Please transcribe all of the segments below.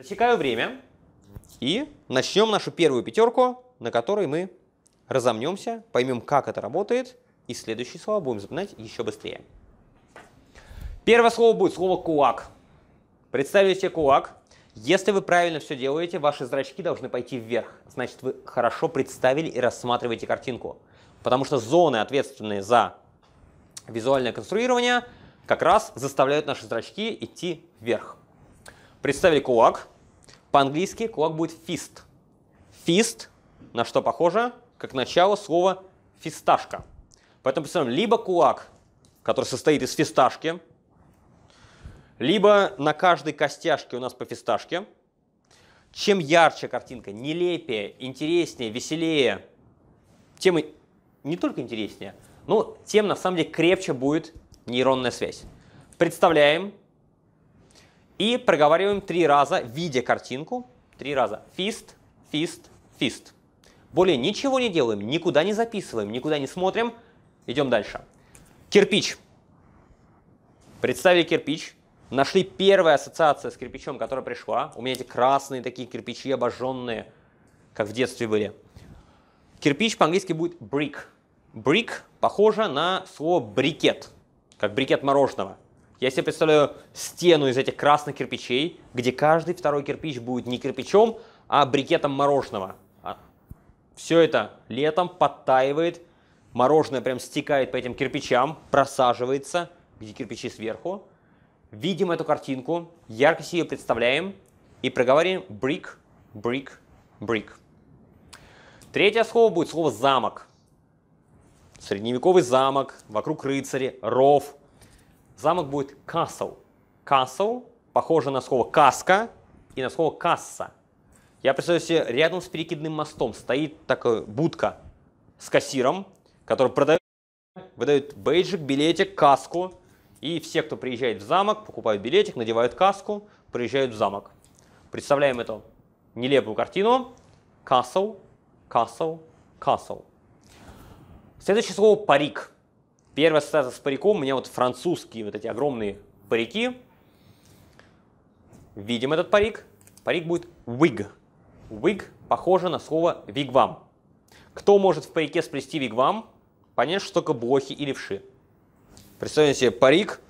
Засекаю время и начнем нашу первую пятерку, на которой мы разомнемся, поймем, как это работает, и следующие слова будем запоминать еще быстрее. Первое слово будет слово «кулак». Представили себе кулак. Если вы правильно все делаете, ваши зрачки должны пойти вверх. Значит, вы хорошо представили и рассматриваете картинку. Потому что зоны, ответственные за визуальное конструирование, как раз заставляют наши зрачки идти вверх. Представили кулак. По-английски кулак будет fist. Fist, на что похоже, как начало слова фисташка. Поэтому представим либо кулак, который состоит из фисташки, либо на каждой костяшке у нас по фисташке. Чем ярче картинка, нелепее, интереснее, веселее, тем и не только интереснее, но тем на самом деле крепче будет нейронная связь. Представляем, и проговариваем три раза, видя картинку, три раза. Фист, фист, фист. Более ничего не делаем, никуда не записываем, никуда не смотрим. Идем дальше. Кирпич. Представили кирпич. Нашли первая ассоциация с кирпичом, которая пришла. У меня эти красные такие кирпичи обожженные, как в детстве были. Кирпич по-английски будет brick. Brick похоже на слово брикет, как брикет мороженого. Я себе представляю стену из этих красных кирпичей, где каждый второй кирпич будет не кирпичом, а брикетом мороженого. А Все это летом подтаивает, мороженое прям стекает по этим кирпичам, просаживается, где кирпичи сверху. Видим эту картинку, ярко ее представляем и проговариваем брик, брик, брик. Третье слово будет слово замок. Средневековый замок, вокруг рыцари, ров – Замок будет castle. Castle похоже на слово каска и на слово касса. Я представляю себе, рядом с перекидным мостом стоит такая будка с кассиром, который продает, выдает бейджик, билетик, каску. И все, кто приезжает в замок, покупают билетик, надевают каску, приезжают в замок. Представляем эту нелепую картину. Castle, castle, castle. Следующее слово парик. Первая ассоциация с париком, у меня вот французские вот эти огромные парики. Видим этот парик. Парик будет wig. Wig похоже на слово вигвам. Кто может в парике сплести вигвам? Понятно, что только блохи и левши. Представим себе парик,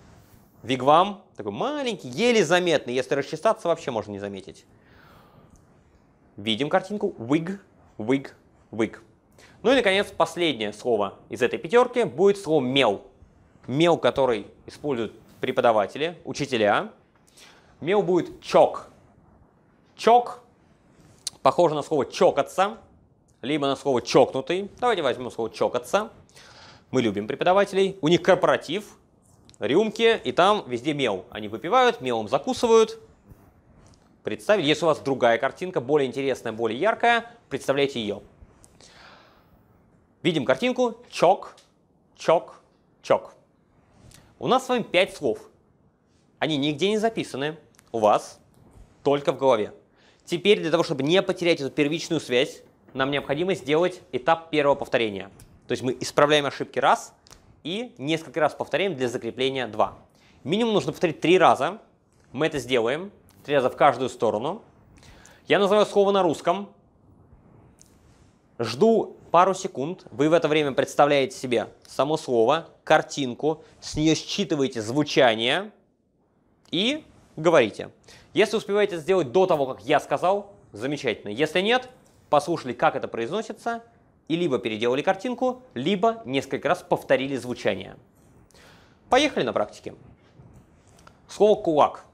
вигвам, такой маленький, еле заметный. Если расчесаться, вообще можно не заметить. Видим картинку. Wig, wig, wig. Ну и, наконец, последнее слово из этой пятерки будет слово «мел». Мел, который используют преподаватели, учителя. Мел будет «чок». «Чок» похоже на слово «чокаться», либо на слово «чокнутый». Давайте возьмем слово «чокаться». Мы любим преподавателей. У них корпоратив, рюмки, и там везде мел. Они выпивают, мелом закусывают. Представьте, если у вас другая картинка, более интересная, более яркая, представляйте ее. Видим картинку чок, чок, чок. У нас с вами пять слов. Они нигде не записаны. У вас только в голове. Теперь для того, чтобы не потерять эту первичную связь, нам необходимо сделать этап первого повторения. То есть мы исправляем ошибки раз и несколько раз повторяем для закрепления два Минимум нужно повторить три раза. Мы это сделаем. три раза в каждую сторону. Я называю слово на русском. Жду пару секунд, вы в это время представляете себе само слово, картинку, с нее считываете звучание и говорите. Если успеваете сделать до того, как я сказал, замечательно. Если нет, послушали, как это произносится, и либо переделали картинку, либо несколько раз повторили звучание. Поехали на практике. Слово «кулак».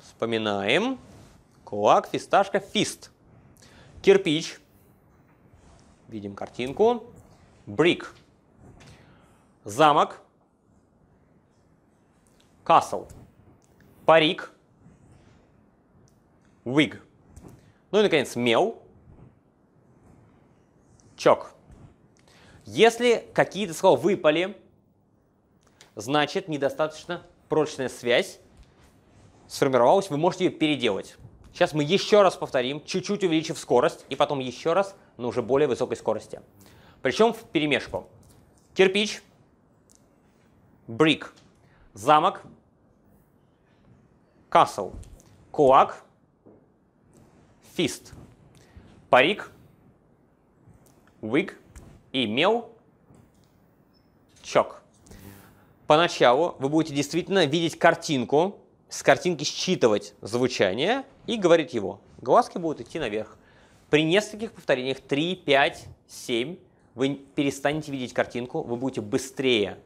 Вспоминаем. Кулак, фисташка, фист. Кирпич – Видим картинку. Brick. Замок. Castle. Парик. Wig. Ну и, наконец, мел. Чок. Если какие-то слова выпали, значит недостаточно прочная связь сформировалась, вы можете ее переделать. Сейчас мы еще раз повторим, чуть-чуть увеличив скорость, и потом еще раз на уже более высокой скорости. Причем в перемешку. Кирпич, брик, замок, касл, кулак, фист, парик, wig и мел, чок. Поначалу вы будете действительно видеть картинку, с картинки считывать звучание – и говорит его. Глазки будут идти наверх. При нескольких повторениях 3, 5, 7 вы перестанете видеть картинку, вы будете быстрее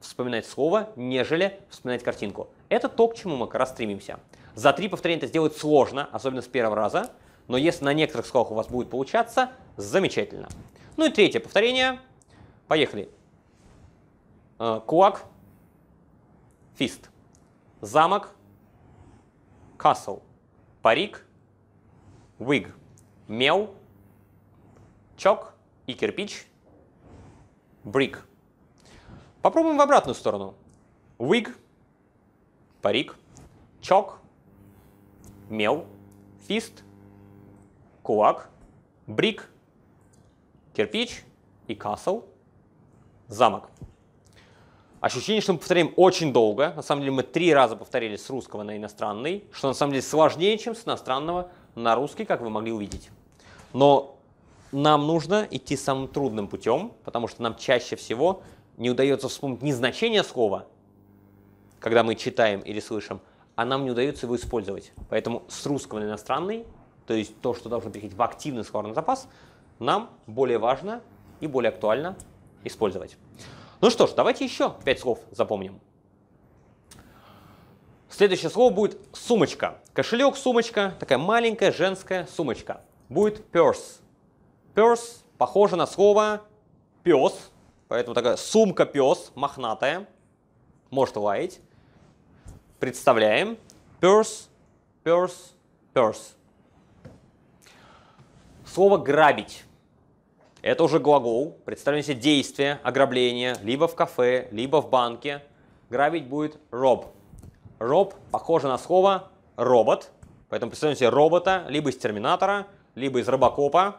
вспоминать слово, нежели вспоминать картинку. Это то, к чему мы как раз стремимся. За три повторения это сделать сложно, особенно с первого раза, но если на некоторых словах у вас будет получаться, замечательно. Ну и третье повторение. Поехали. Э, Кулак, фист, замок, castle, парик, wig, мел, чок и кирпич, brick. Попробуем в обратную сторону. Wig, парик, чок, мел, фист, кулак, брик, кирпич и castle, замок. Ощущение, что мы повторяем очень долго. На самом деле мы три раза повторили с русского на иностранный, что на самом деле сложнее, чем с иностранного на русский, как вы могли увидеть. Но нам нужно идти самым трудным путем, потому что нам чаще всего не удается вспомнить не значение слова, когда мы читаем или слышим, а нам не удается его использовать. Поэтому с русского на иностранный, то есть то, что должно переходить в активный словарный запас, нам более важно и более актуально использовать. Ну что ж, давайте еще пять слов запомним. Следующее слово будет сумочка. Кошелек, сумочка, такая маленькая женская сумочка. Будет purse. Purse похоже на слово пес, поэтому такая сумка-пес, мохнатая, может лаять. Представляем. Purse, purse, purse. Слово грабить. Это уже глагол. Представим себе действие, ограбление, либо в кафе, либо в банке. Грабить будет роб. Роб похоже на слово робот. Поэтому представим себе робота, либо из Терминатора, либо из Робокопа.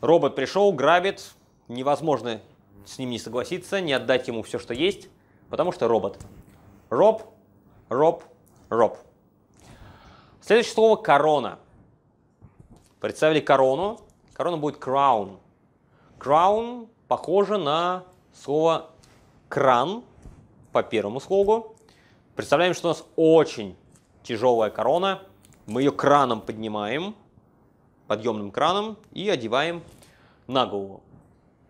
Робот пришел, грабит. Невозможно с ним не согласиться, не отдать ему все, что есть, потому что робот. Роб, роб, роб. Следующее слово корона. Представили корону, Корона будет crown. Crown похоже на слово кран по первому слогу. Представляем, что у нас очень тяжелая корона. Мы ее краном поднимаем, подъемным краном, и одеваем на голову.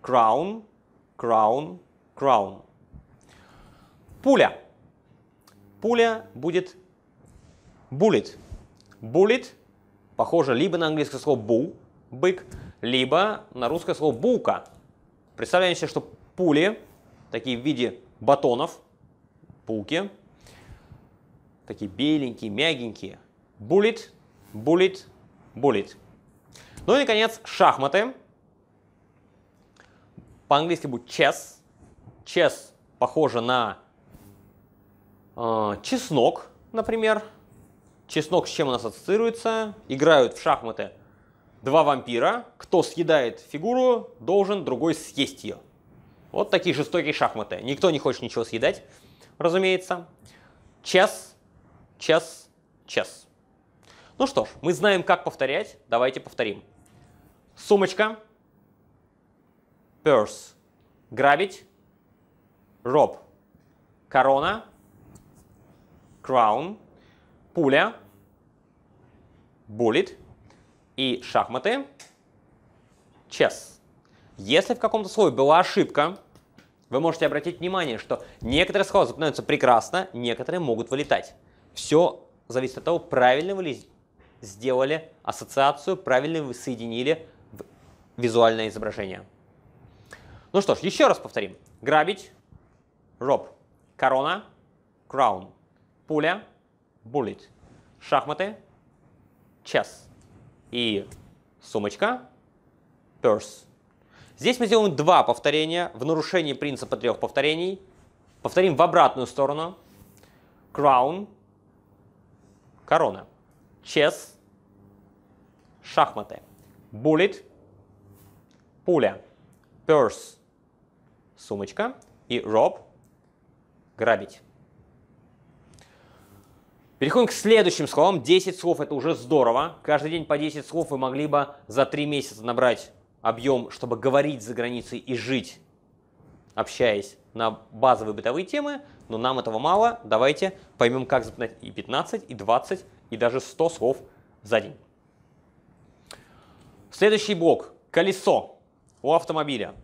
Crown, crown, crown. Пуля. Пуля будет bullet. Bullet похоже либо на английское слово bull, бык, либо на русское слово бука. Представляем себе, что пули, такие в виде батонов, пуки, такие беленькие, мягенькие, булит, булит, булит. Ну и, наконец, шахматы. По-английски будет chess. Chess похоже на э, чеснок, например. Чеснок с чем у нас ассоциируется? Играют в шахматы два вампира. Кто съедает фигуру, должен другой съесть ее. Вот такие жестокие шахматы. Никто не хочет ничего съедать, разумеется. Час, час, час. Ну что ж, мы знаем, как повторять. Давайте повторим. Сумочка. Purse. Грабить. Роб. Корона. Краун. Пуля. bullet и шахматы, чес. Если в каком-то слове была ошибка, вы можете обратить внимание, что некоторые слова запоминаются прекрасно, некоторые могут вылетать. Все зависит от того, правильно вы ли сделали ассоциацию, правильно вы соединили визуальное изображение. Ну что ж, еще раз повторим. Грабить, роб, корона, краун, пуля, буллет, шахматы, час и сумочка, purse. Здесь мы сделаем два повторения в нарушении принципа трех повторений. Повторим в обратную сторону. Crown, корона. Chess, шахматы. Bullet, пуля. Purse, сумочка. И rob, грабить. Переходим к следующим словам. 10 слов – это уже здорово. Каждый день по 10 слов вы могли бы за 3 месяца набрать объем, чтобы говорить за границей и жить, общаясь на базовые бытовые темы, но нам этого мало. Давайте поймем, как запоминать и 15, и 20, и даже 100 слов за день. Следующий блок – колесо у автомобиля.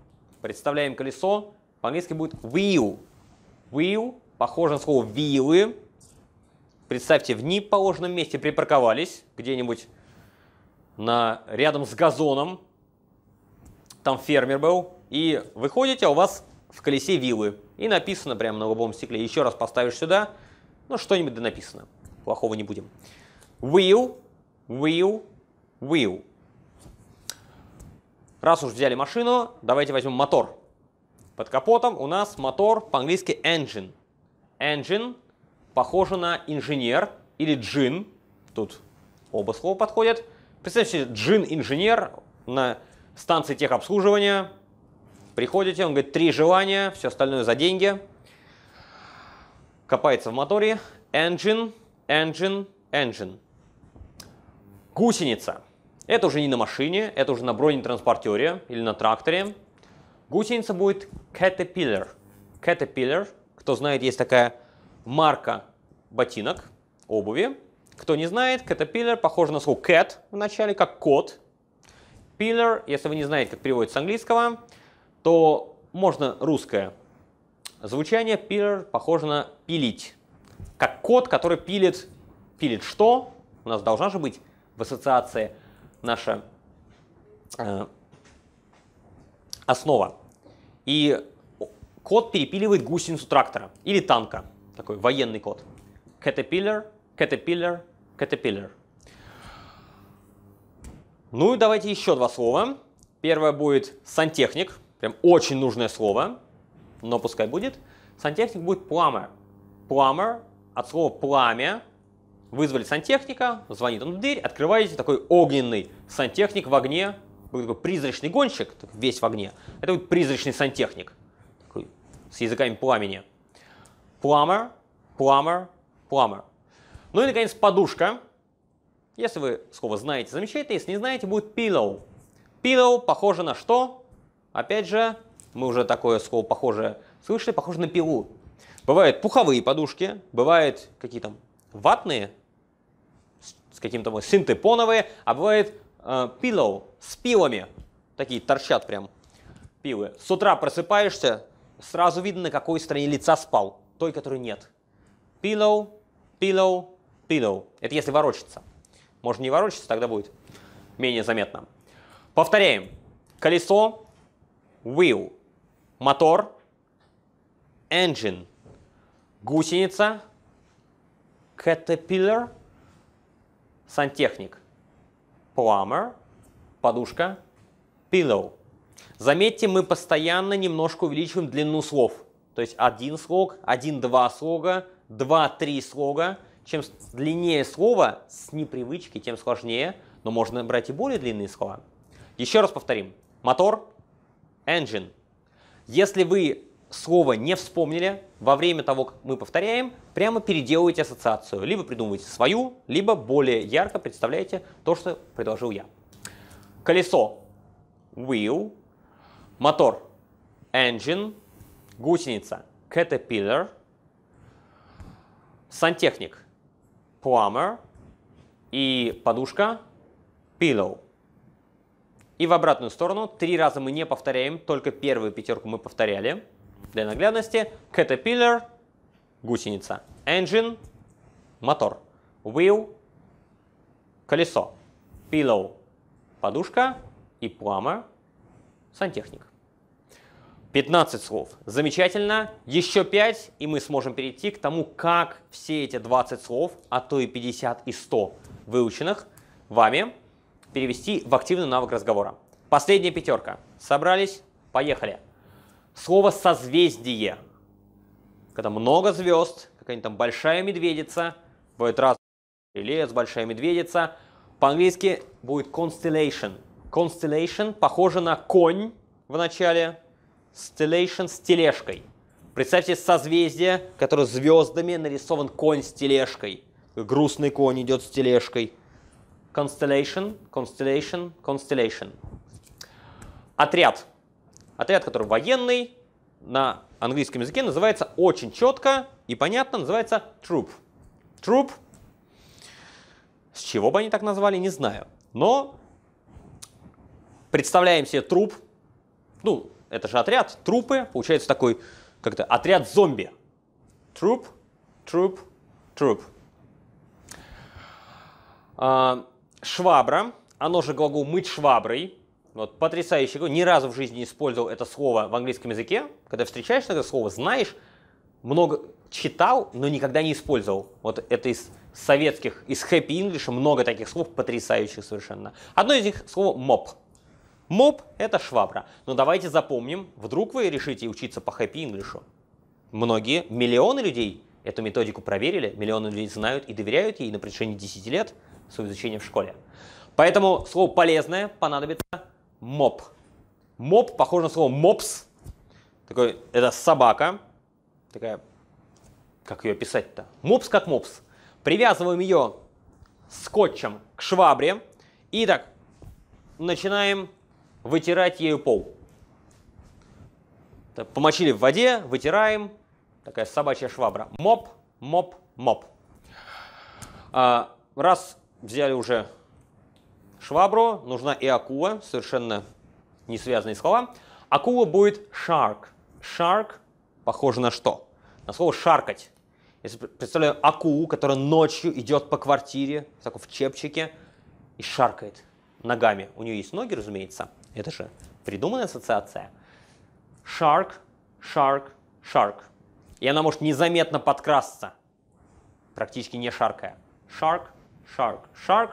Представляем колесо. По-английски будет wheel. Wheel похоже на слово wheelы, Представьте, в неположенном месте припарковались, где-нибудь на, рядом с газоном, там фермер был, и выходите, а у вас в колесе вилы. И написано прямо на лобовом стекле. Еще раз поставишь сюда, ну что-нибудь да написано. Плохого не будем. Wheel, wheel, wheel. Раз уж взяли машину, давайте возьмем мотор. Под капотом у нас мотор по-английски engine. Engine похоже на инженер или джин. Тут оба слова подходят. Представьте, джин-инженер на станции техобслуживания. Приходите, он говорит, три желания, все остальное за деньги. Копается в моторе. Engine, engine, engine. Гусеница. Это уже не на машине, это уже на бронетранспортере или на тракторе. Гусеница будет caterpillar. Caterpillar, кто знает, есть такая марка ботинок, обуви. Кто не знает, Caterpillar похоже на слово cat в начале, как кот. Pillar, если вы не знаете, как переводится с английского, то можно русское звучание pillar похоже на пилить. Как кот, который пилит, пилит что? У нас должна же быть в ассоциации наша э, основа. И кот перепиливает гусеницу трактора или танка такой военный код. Caterpillar, Caterpillar, Caterpillar. Ну и давайте еще два слова. Первое будет сантехник, прям очень нужное слово, но пускай будет. Сантехник будет пламер. Пламер от слова пламя. Вызвали сантехника, звонит он в дверь, открываете такой огненный сантехник в огне, такой призрачный гонщик, весь в огне. Это будет призрачный сантехник такой, с языками пламени plumber, plumber, plumber. Ну и, наконец, подушка. Если вы слово знаете, замечаете, Если не знаете, будет pillow. Pillow похоже на что? Опять же, мы уже такое слово похожее слышали, похоже на пилу. Бывают пуховые подушки, бывают какие то ватные, с каким-то синтепоновые, а бывает э, с пилами. Такие торчат прям пилы. С утра просыпаешься, сразу видно, на какой стороне лица спал той, которой нет. Pillow, pillow, pillow. Это если ворочится. Можно не ворочаться, тогда будет менее заметно. Повторяем. Колесо, wheel, мотор, engine, гусеница, caterpillar, сантехник, plumber, подушка, pillow. Заметьте, мы постоянно немножко увеличиваем длину слов – то есть один слог, один-два слога, два-три слога. Чем длиннее слово с непривычки, тем сложнее, но можно брать и более длинные слова. Еще раз повторим. Мотор, engine. Если вы слово не вспомнили, во время того, как мы повторяем, прямо переделывайте ассоциацию. Либо придумывайте свою, либо более ярко представляете то, что предложил я. Колесо – wheel, мотор – engine, гусеница Caterpillar, сантехник Plumber и подушка Pillow. И в обратную сторону три раза мы не повторяем, только первую пятерку мы повторяли. Для наглядности Caterpillar, гусеница, Engine, мотор, Wheel, колесо, Pillow, подушка и Plumber, сантехник. 15 слов. Замечательно. Еще 5, и мы сможем перейти к тому, как все эти 20 слов, а то и 50 и 100 выученных вами перевести в активный навык разговора. Последняя пятерка. Собрались? Поехали. Слово «созвездие». Когда много звезд, какая-нибудь там большая медведица, будет раз лес, большая медведица. По-английски будет constellation. Constellation похоже на конь в начале, Stellation с тележкой. Представьте созвездие, которое звездами нарисован конь с тележкой. Грустный конь идет с тележкой. Constellation, Constellation, Constellation. Отряд. Отряд, который военный, на английском языке называется очень четко и понятно, называется troop. Troop. С чего бы они так назвали, не знаю. Но представляем себе труп, ну, это же отряд, трупы, получается такой как-то отряд зомби. Труп, труп, труп. А, швабра, оно же глагол «мыть шваброй». Вот потрясающе. Ни разу в жизни не использовал это слово в английском языке. Когда встречаешь это слово, знаешь, много читал, но никогда не использовал. Вот это из советских, из хэппи English много таких слов потрясающих совершенно. Одно из них слово «моп». Моп — это швабра. Но давайте запомним, вдруг вы решите учиться по хэппи-инглишу. Многие, миллионы людей эту методику проверили, миллионы людей знают и доверяют ей на протяжении 10 лет своего изучения в школе. Поэтому слово «полезное» понадобится «моп». «Моп» похоже на слово «мопс». Такой, это собака. Такая, как ее писать-то? Мопс как мопс. Привязываем ее скотчем к швабре. И так, начинаем вытирать ею пол. Помочили в воде, вытираем. Такая собачья швабра. Моп, моп, моп. А, раз взяли уже швабру, нужна и акула, совершенно не связанные слова. Акула будет shark. Shark похоже на что? На слово шаркать. Если представляю акулу, которая ночью идет по квартире, в в чепчике, и шаркает ногами. У нее есть ноги, разумеется. Это же придуманная ассоциация. Shark, shark, shark. И она может незаметно подкрасться, практически не шаркая. Shark, shark, shark.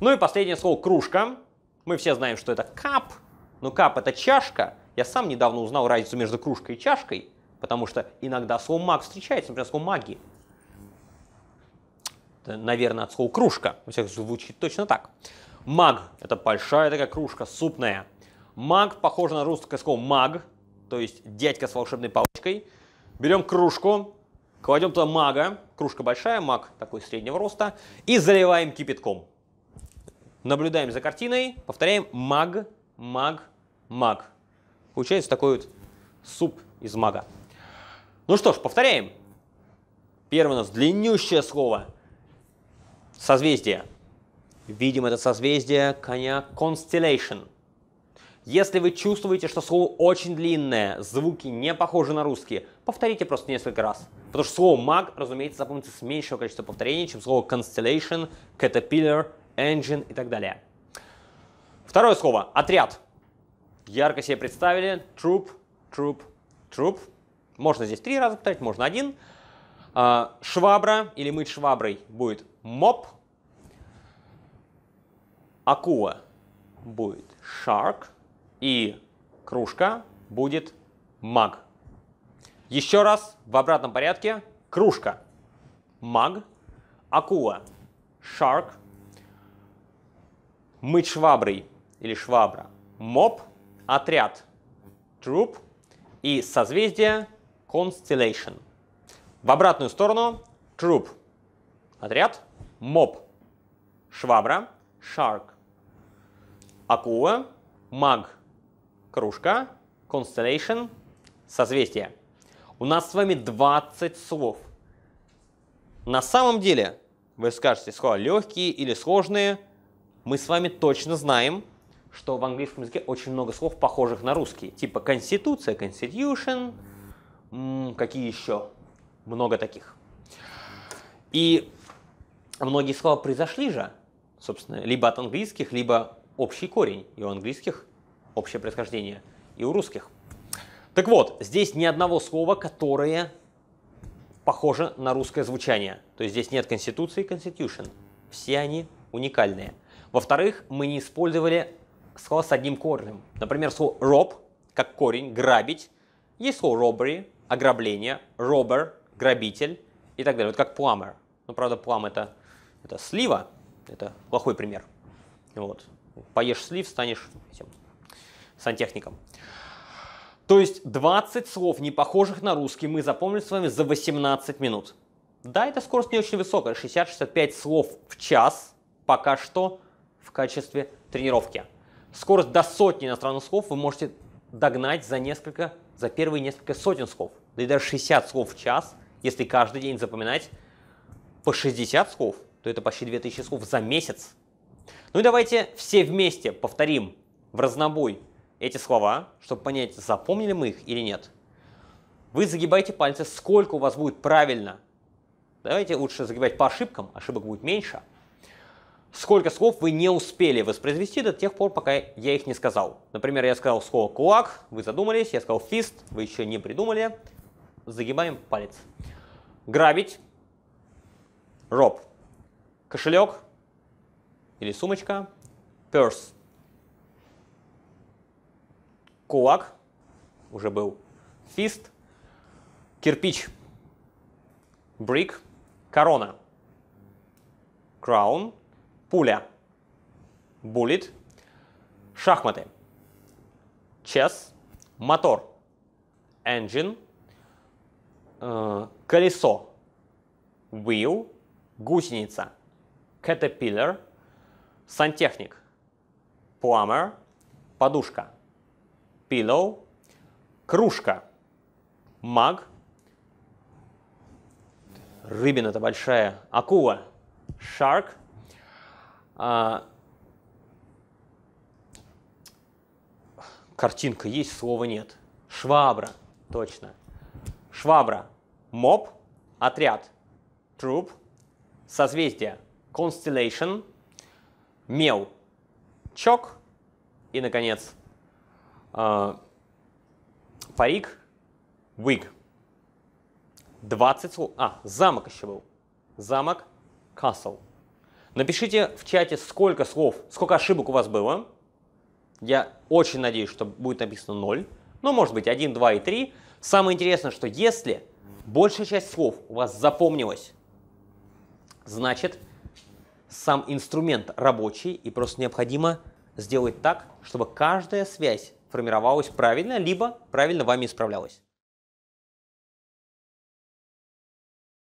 Ну и последнее слово кружка. Мы все знаем, что это кап. Но кап это чашка. Я сам недавно узнал разницу между кружкой и чашкой, потому что иногда слово маг встречается, например, слово маги. Это, наверное, от слова кружка. У всех звучит точно так. Маг – это большая такая кружка, супная. Маг похоже на русское слово маг, то есть дядька с волшебной палочкой. Берем кружку, кладем туда мага, кружка большая, маг такой среднего роста, и заливаем кипятком. Наблюдаем за картиной, повторяем маг, маг, маг. Получается такой вот суп из мага. Ну что ж, повторяем. Первое у нас длиннющее слово. Созвездие. Видим это созвездие коня Constellation. Если вы чувствуете, что слово очень длинное, звуки не похожи на русские, повторите просто несколько раз. Потому что слово «маг», разумеется, запомнится с меньшего количества повторений, чем слово «constellation», «caterpillar», «engine» и так далее. Второе слово – «отряд». Ярко себе представили «troop», «troop», «troop». Можно здесь три раза повторить, можно один. А, швабра или мыть шваброй будет «mop», акула будет shark, и кружка будет маг. Еще раз в обратном порядке. Кружка – маг, акула – shark, мыть шваброй или швабра – моб, отряд – troop и созвездие – constellation. В обратную сторону – troop – отряд, моб, швабра – shark. Акула, маг, кружка, constellation, созвездие. У нас с вами 20 слов. На самом деле, вы скажете, слова легкие или сложные, мы с вами точно знаем, что в английском языке очень много слов, похожих на русский. Типа конституция, constitution, какие еще? Много таких. И многие слова произошли же собственно, либо от английских, либо общий корень. И у английских общее происхождение, и у русских. Так вот, здесь ни одного слова, которое похоже на русское звучание. То есть здесь нет конституции и constitution. Все они уникальные. Во-вторых, мы не использовали слова с одним корнем. Например, слово rob, как корень, грабить. Есть слово robbery, ограбление, robber, грабитель и так далее. Вот как plumber. Ну, правда, plum это, это слива, это плохой пример. Вот. Поешь слив, станешь этим, сантехником. То есть 20 слов, не похожих на русский, мы запомнили с вами за 18 минут. Да, эта скорость не очень высокая, 60-65 слов в час пока что в качестве тренировки. Скорость до сотни иностранных слов вы можете догнать за несколько, за первые несколько сотен слов. Да и даже 60 слов в час, если каждый день запоминать по 60 слов – то это почти 2000 слов за месяц. Ну и давайте все вместе повторим в разнобой эти слова, чтобы понять, запомнили мы их или нет. Вы загибаете пальцы, сколько у вас будет правильно. Давайте лучше загибать по ошибкам, ошибок будет меньше. Сколько слов вы не успели воспроизвести до тех пор, пока я их не сказал. Например, я сказал слово «кулак», вы задумались, я сказал «фист», вы еще не придумали. Загибаем палец. Грабить. Роб. Кошелек или сумочка. Purse. Кулак. Уже был. fist Кирпич. brick Корона. crown Пуля. bullet Шахматы. chess Мотор. Engine. Э, колесо. Wheel. Гусеница caterpillar, сантехник, plumber, подушка, pillow, кружка, маг, рыбина это большая, акула, shark, а, картинка есть, слова нет, швабра, точно, швабра, моб, отряд, труп, созвездие – Constellation, Мел, Чок и, наконец, э, парик, Wig. 20 слов. А, замок еще был. Замок, Castle. Напишите в чате, сколько слов, сколько ошибок у вас было. Я очень надеюсь, что будет написано 0. Ну, может быть, 1, 2 и 3. Самое интересное, что если большая часть слов у вас запомнилась, значит, сам инструмент рабочий, и просто необходимо сделать так, чтобы каждая связь формировалась правильно, либо правильно вами исправлялась.